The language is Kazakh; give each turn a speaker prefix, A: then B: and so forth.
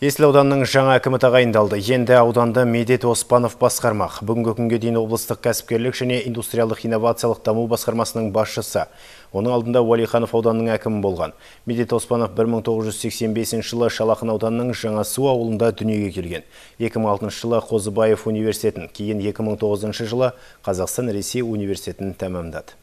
A: Есіл ауданның жаңа әкімі тағайындалды. Енді ауданды Медет Оспанов басқармақ. Бүгінгі күнге дейін облыстық кәсіпкерлік және индустриялық инновациялық даму басқармасының басшысы. Оның алдында Уалиханов ауданның әкімі болған. Медет Оспанов 1985 жылы Шалақын жаңа су ауылында дүниеге келген. 2006 жылы Қозыбаев университетін, кейін 2009 жылы Қазақстан Ресей университетін тәмамдады.